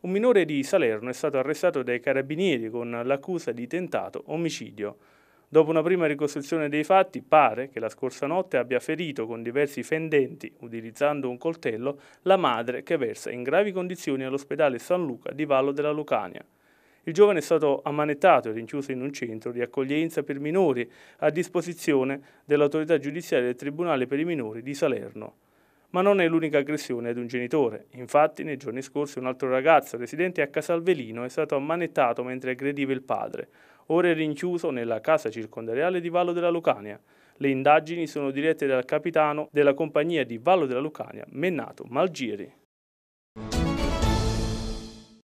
Un minore di Salerno è stato arrestato dai carabinieri con l'accusa di tentato omicidio. Dopo una prima ricostruzione dei fatti, pare che la scorsa notte abbia ferito con diversi fendenti, utilizzando un coltello, la madre che versa in gravi condizioni all'ospedale San Luca di Vallo della Lucania. Il giovane è stato ammanettato e rinchiuso in un centro di accoglienza per minori a disposizione dell'autorità giudiziaria del Tribunale per i minori di Salerno. Ma non è l'unica aggressione ad un genitore. Infatti, nei giorni scorsi un altro ragazzo residente a Casalvelino è stato ammanettato mentre aggrediva il padre. Ora è rinchiuso nella casa circondariale di Vallo della Lucania. Le indagini sono dirette dal capitano della compagnia di Vallo della Lucania, Mennato Malgieri.